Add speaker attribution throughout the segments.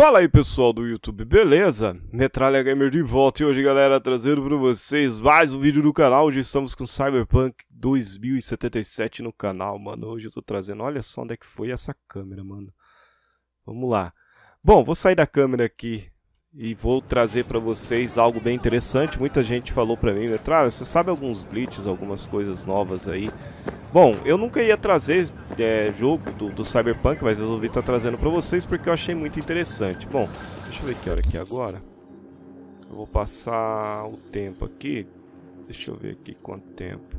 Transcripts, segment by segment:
Speaker 1: Fala aí pessoal do YouTube, beleza? Metralha Gamer de volta e hoje galera trazendo para vocês mais um vídeo do canal Hoje estamos com Cyberpunk 2077 no canal, mano Hoje eu tô trazendo, olha só onde é que foi essa câmera, mano Vamos lá Bom, vou sair da câmera aqui e vou trazer para vocês algo bem interessante Muita gente falou para mim, Metralha, você sabe alguns glitches, algumas coisas novas aí Bom, eu nunca ia trazer é, jogo do, do, Cyberpunk, mas resolvi estar tá trazendo para vocês porque eu achei muito interessante. Bom, deixa eu ver que hora que é agora. Eu vou passar o tempo aqui. Deixa eu ver aqui quanto tempo.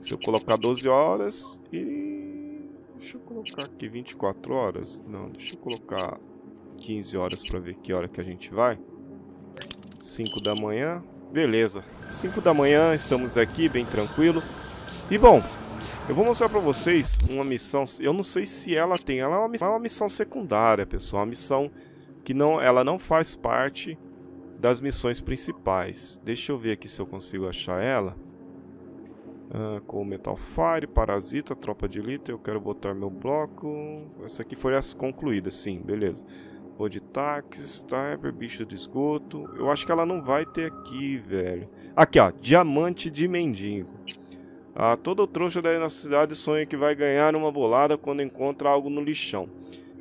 Speaker 1: Se eu colocar 12 horas e... Deixa eu colocar aqui 24 horas. Não, deixa eu colocar 15 horas para ver que hora que a gente vai. 5 da manhã. Beleza. 5 da manhã, estamos aqui, bem tranquilo. E bom, eu vou mostrar para vocês uma missão, eu não sei se ela tem, ela é uma missão, é uma missão secundária, pessoal, uma missão que não, ela não faz parte das missões principais. Deixa eu ver aqui se eu consigo achar ela. Ah, com Metal Fire, Parasita, Tropa de Elite, eu quero botar meu bloco. Essa aqui foi as concluídas, sim, beleza. Vou de táxi, Tiber, Bicho de Esgoto. Eu acho que ela não vai ter aqui, velho. Aqui, ó, Diamante de Mendigo. Ah, todo trouxa da nossa cidade sonha que vai ganhar uma bolada quando encontra algo no lixão,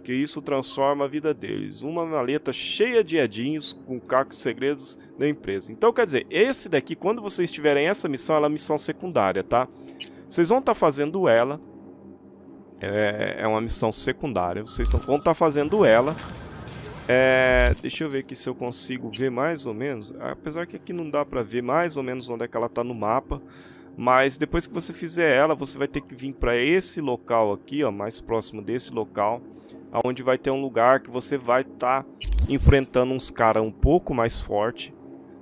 Speaker 1: que isso transforma a vida deles. Uma maleta cheia de edinhos com cacos segredos da empresa. Então, quer dizer, esse daqui, quando vocês tiverem essa missão, ela é missão secundária, tá? Vocês vão estar tá fazendo ela. É, é, uma missão secundária. Vocês vão estar tá fazendo ela. É, deixa eu ver aqui se eu consigo ver mais ou menos. Apesar que aqui não dá pra ver mais ou menos onde é que ela tá no mapa. Mas depois que você fizer ela, você vai ter que vir para esse local aqui, ó, mais próximo desse local, aonde vai ter um lugar que você vai estar tá enfrentando uns caras um pouco mais forte,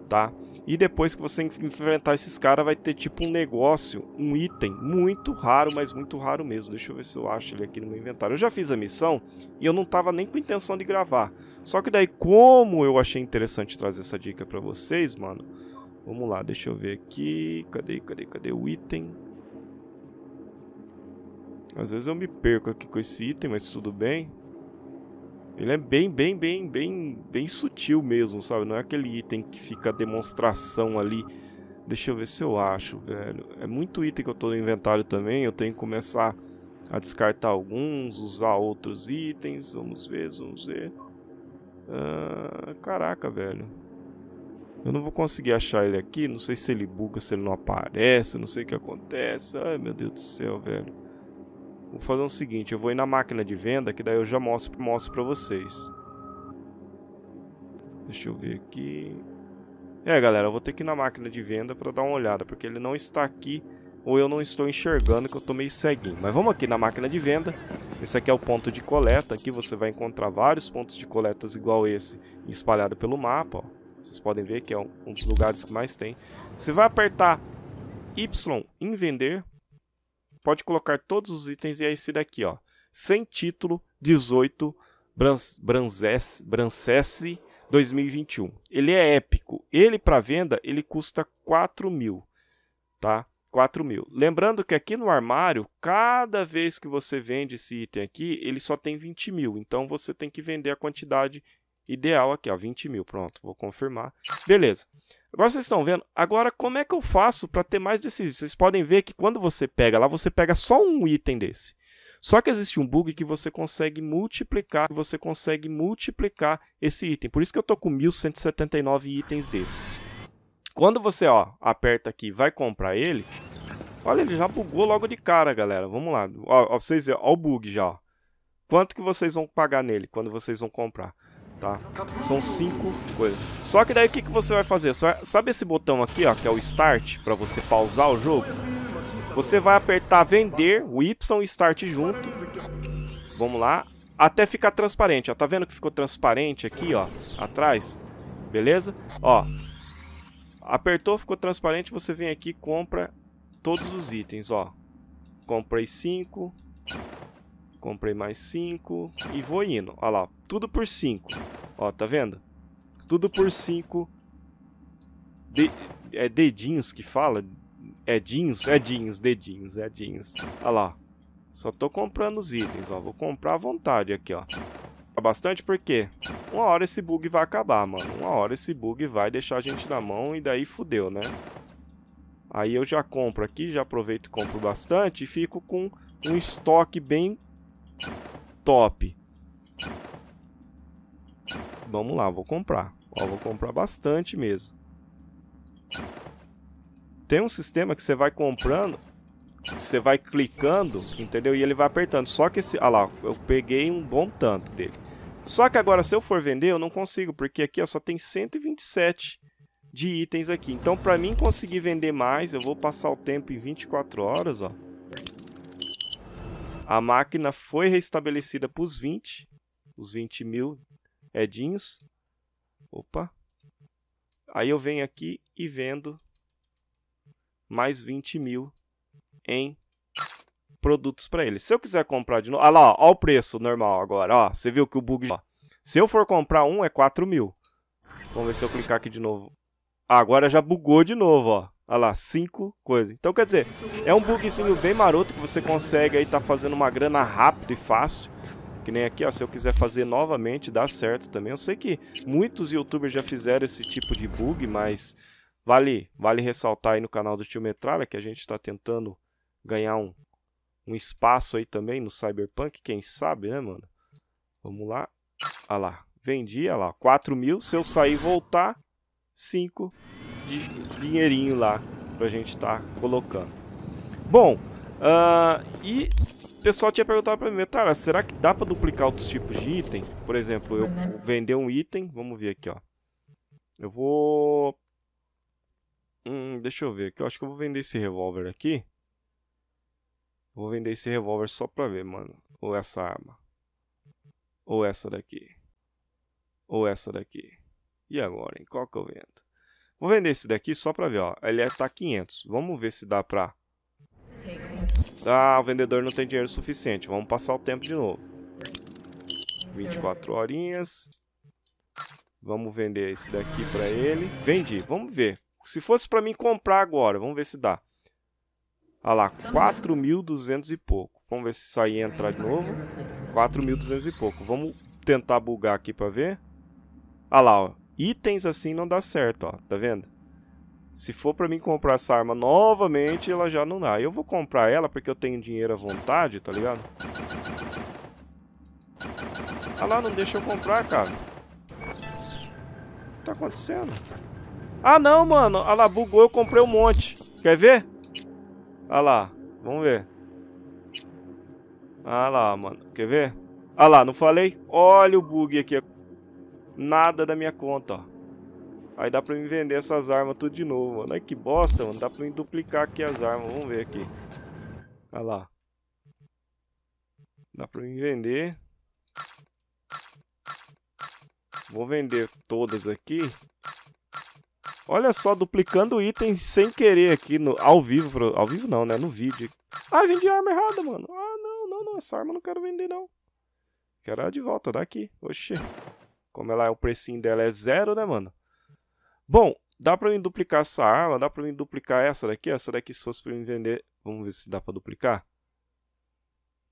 Speaker 1: tá? E depois que você enfrentar esses caras, vai ter tipo um negócio, um item muito raro, mas muito raro mesmo. Deixa eu ver se eu acho ele aqui no meu inventário. Eu já fiz a missão e eu não tava nem com intenção de gravar. Só que daí, como eu achei interessante trazer essa dica para vocês, mano Vamos lá, deixa eu ver aqui. Cadê, cadê, cadê o item? Às vezes eu me perco aqui com esse item, mas tudo bem. Ele é bem, bem, bem, bem, bem sutil mesmo, sabe? Não é aquele item que fica a demonstração ali. Deixa eu ver se eu acho, velho. É muito item que eu tô no inventário também. Eu tenho que começar a descartar alguns, usar outros itens. Vamos ver, vamos ver. Ah, caraca, velho. Eu não vou conseguir achar ele aqui. Não sei se ele buga, se ele não aparece. Não sei o que acontece. Ai, meu Deus do céu, velho. Vou fazer o seguinte. Eu vou ir na máquina de venda, que daí eu já mostro, mostro pra vocês. Deixa eu ver aqui. É, galera, eu vou ter que ir na máquina de venda pra dar uma olhada. Porque ele não está aqui ou eu não estou enxergando que eu estou meio ceguinho. Mas vamos aqui na máquina de venda. Esse aqui é o ponto de coleta. Aqui você vai encontrar vários pontos de coletas igual esse espalhado pelo mapa. Ó. Vocês podem ver que é um, dos lugares que mais tem. Você vai apertar Y em vender. Pode colocar todos os itens e é esse daqui, ó. Sem título, 18 Brances, Brancesse 2021. Ele é épico. Ele para venda, ele custa 4 mil, tá? 4 mil. Lembrando que aqui no armário, cada vez que você vende esse item aqui, ele só tem 20 mil. Então você tem que vender a quantidade ideal aqui, ó, 20 mil, pronto, vou confirmar. Beleza. Agora vocês estão vendo, agora como é que eu faço para ter mais desses? Vocês podem ver que quando você pega lá, você pega só um item desse. Só que existe um bug que você consegue multiplicar, você consegue multiplicar esse item. Por isso que eu tô com 1179 itens desse. Quando você, ó, aperta aqui, vai comprar ele, olha, ele já bugou logo de cara, galera. Vamos lá. Ó, ó pra vocês verem, ó o bug já, ó. Quanto que vocês vão pagar nele quando vocês vão comprar? tá? São cinco coisas. Só que daí o que, que você vai fazer? Só, sabe esse botão aqui, ó, que é o Start, para você pausar o jogo? Você vai apertar Vender, o Y e Start junto. Vamos lá. Até ficar transparente, ó. Tá vendo que ficou transparente aqui, ó, atrás? Beleza? Ó. Apertou, ficou transparente, você vem aqui compra todos os itens, ó. Comprei cinco Comprei mais 5 e vou indo. Olha lá, tudo por 5. Ó, tá vendo? Tudo por 5. De... É dedinhos que fala? É dinhos? É dinhos, dedinhos, é dinhos. Olha lá. Só tô comprando os itens, ó. Vou comprar à vontade aqui, ó. Bastante porque uma hora esse bug vai acabar, mano. Uma hora esse bug vai deixar a gente na mão e daí fudeu, né? Aí eu já compro aqui, já aproveito e compro bastante e fico com um estoque bem Top. Vamos lá, vou comprar. Ó, vou comprar bastante mesmo. Tem um sistema que você vai comprando, você vai clicando, entendeu? E ele vai apertando. Só que esse... Ah lá, eu peguei um bom tanto dele. Só que agora, se eu for vender, eu não consigo, porque aqui ó, só tem 127 de itens aqui. Então, para mim conseguir vender mais, eu vou passar o tempo em 24 horas, ó. A máquina foi restabelecida para os 20, os 20 mil edinhos. Opa! Aí eu venho aqui e vendo mais 20 mil em produtos para ele. Se eu quiser comprar de novo... Olha lá, olha o preço normal agora. Ó, você viu que o bug... Ó, se eu for comprar um, é 4 mil. Vamos ver se eu clicar aqui de novo. Ah, agora já bugou de novo, ó. Olha lá, cinco coisas. Então, quer dizer, é um bugzinho bem maroto que você consegue aí tá fazendo uma grana rápido e fácil. Que nem aqui, ó, se eu quiser fazer novamente, dá certo também. Eu sei que muitos youtubers já fizeram esse tipo de bug, mas vale, vale ressaltar aí no canal do Tio Metralha que a gente está tentando ganhar um, um espaço aí também no Cyberpunk, quem sabe, né, mano? Vamos lá. Olha lá, vendi, olha lá, 4 mil. Se eu sair e voltar, 5 de dinheirinho lá pra gente estar tá colocando. Bom, uh, e o pessoal tinha perguntado pra mim, Tara, será que dá pra duplicar outros tipos de itens? Por exemplo, eu uhum. vender um item, vamos ver aqui, ó. Eu vou... Hum, deixa eu ver aqui, eu acho que eu vou vender esse revólver aqui. Vou vender esse revólver só pra ver, mano. Ou essa arma. Ou essa daqui. Ou essa daqui. E agora, hein? Qual que eu vendo? Vou vender esse daqui só para ver, ó. Ele está é, 500. Vamos ver se dá para... Ah, o vendedor não tem dinheiro suficiente. Vamos passar o tempo de novo. 24 horinhas. Vamos vender esse daqui para ele. Vendi, vamos ver. Se fosse para mim comprar agora, vamos ver se dá. Olha lá, 4.200 e pouco. Vamos ver se sair e entrar de novo. 4.200 e pouco. Vamos tentar bugar aqui para ver. Olha lá, ó. Itens assim não dá certo, ó. Tá vendo? Se for para mim comprar essa arma novamente, ela já não dá. Eu vou comprar ela porque eu tenho dinheiro à vontade, tá ligado? Ah lá, não deixa eu comprar, cara. O que tá acontecendo? Ah não, mano. Ah lá, bugou, eu comprei um monte. Quer ver? Ah lá, vamos ver. Ah lá, mano. Quer ver? Ah lá, não falei? Olha o bug aqui nada da minha conta, ó. Aí dá pra me vender essas armas tudo de novo, mano. Olha que bosta, mano. Dá pra me duplicar aqui as armas. Vamos ver aqui. Olha lá. Dá pra me vender. Vou vender todas aqui. Olha só, duplicando itens sem querer aqui no, ao vivo. Ao vivo não, né? No vídeo. Ah, vendi arma errada, mano. Ah, não, não, não. Essa arma eu não quero vender, não. Quero ela de volta, daqui. Oxê. Como ela, é, o precinho dela é zero, né, mano? Bom, dá pra mim duplicar essa arma, dá pra mim duplicar essa daqui, essa daqui se fosse pra mim vender... Vamos ver se dá pra duplicar.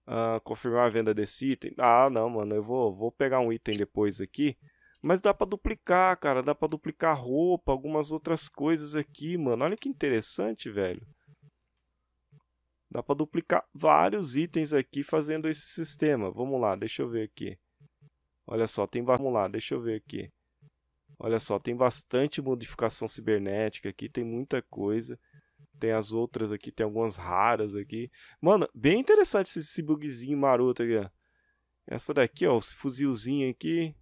Speaker 1: Uh, confirmar a venda desse item. Ah, não, mano, eu vou, vou pegar um item depois aqui. Mas dá pra duplicar, cara, dá pra duplicar roupa, algumas outras coisas aqui, mano. Olha que interessante, velho. Dá pra duplicar vários itens aqui fazendo esse sistema. Vamos lá, deixa eu ver aqui. Olha só, tem vamos lá, deixa eu ver aqui. Olha só, tem bastante modificação cibernética aqui, tem muita coisa. Tem as outras aqui, tem algumas raras aqui. Mano, bem interessante esse, esse bugzinho maroto aqui, ó. Essa daqui, ó, esse fuzilzinho aqui.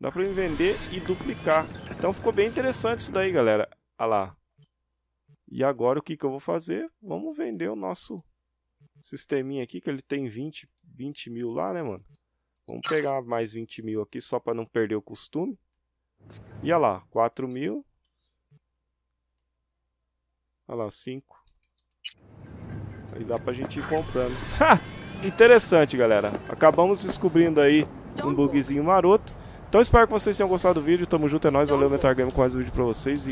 Speaker 1: Dá pra vender e duplicar. Então ficou bem interessante isso daí, galera. Olha lá. E agora o que, que eu vou fazer? Vamos vender o nosso sisteminha aqui, que ele tem 20, 20 mil lá, né, mano? Vamos pegar mais 20 mil aqui só para não perder o costume. E olha lá, 4 mil. Olha lá, 5. Aí dá pra gente ir comprando. Ha! Interessante, galera. Acabamos descobrindo aí um bugzinho maroto. Então espero que vocês tenham gostado do vídeo. Tamo junto, é nóis. Valeu, Metal Game, com mais um vídeo pra vocês e...